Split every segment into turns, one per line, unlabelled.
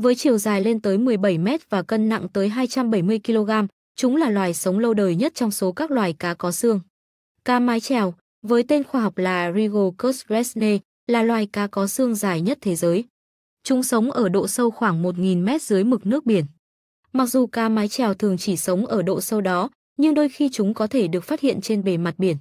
Với chiều dài lên tới 17 mét và cân nặng tới 270 kg, chúng là loài sống lâu đời nhất trong số các loài cá có xương. Cá mái trèo, với tên khoa học là Rigocus resne, là loài cá có xương dài nhất thế giới. Chúng sống ở độ sâu khoảng 1.000 mét dưới mực nước biển. Mặc dù cá mái trèo thường chỉ sống ở độ sâu đó, nhưng đôi khi chúng có thể được phát hiện trên bề mặt biển.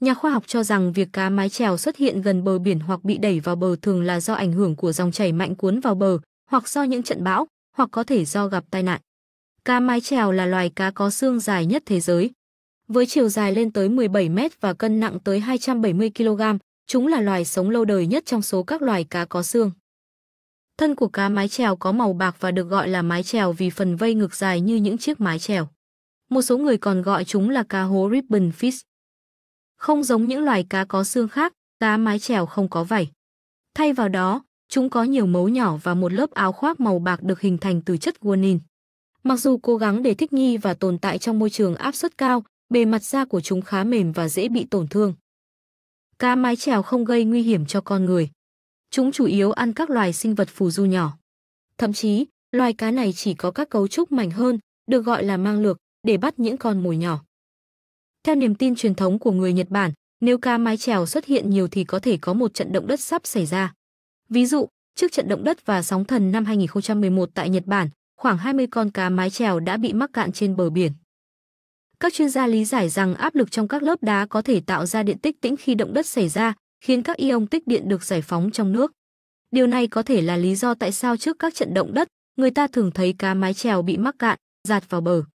Nhà khoa học cho rằng việc cá mái trèo xuất hiện gần bờ biển hoặc bị đẩy vào bờ thường là do ảnh hưởng của dòng chảy mạnh cuốn vào bờ, hoặc do những trận bão, hoặc có thể do gặp tai nạn. Cá mái trèo là loài cá có xương dài nhất thế giới. Với chiều dài lên tới 17 mét và cân nặng tới 270 kg, chúng là loài sống lâu đời nhất trong số các loài cá có xương. Thân của cá mái trèo có màu bạc và được gọi là mái trèo vì phần vây ngực dài như những chiếc mái trèo. Một số người còn gọi chúng là cá hố ribbon fish. Không giống những loài cá có xương khác, cá mái trèo không có vảy. Thay vào đó, Chúng có nhiều mấu nhỏ và một lớp áo khoác màu bạc được hình thành từ chất guanin. Mặc dù cố gắng để thích nghi và tồn tại trong môi trường áp suất cao, bề mặt da của chúng khá mềm và dễ bị tổn thương. Cá mái trèo không gây nguy hiểm cho con người. Chúng chủ yếu ăn các loài sinh vật phù du nhỏ. Thậm chí, loài cá này chỉ có các cấu trúc mảnh hơn, được gọi là mang lược, để bắt những con mồi nhỏ. Theo niềm tin truyền thống của người Nhật Bản, nếu cá mái trèo xuất hiện nhiều thì có thể có một trận động đất sắp xảy ra. Ví dụ, trước trận động đất và sóng thần năm 2011 tại Nhật Bản, khoảng 20 con cá mái chèo đã bị mắc cạn trên bờ biển. Các chuyên gia lý giải rằng áp lực trong các lớp đá có thể tạo ra điện tích tĩnh khi động đất xảy ra, khiến các ion tích điện được giải phóng trong nước. Điều này có thể là lý do tại sao trước các trận động đất, người ta thường thấy cá mái chèo bị mắc cạn, giạt vào bờ.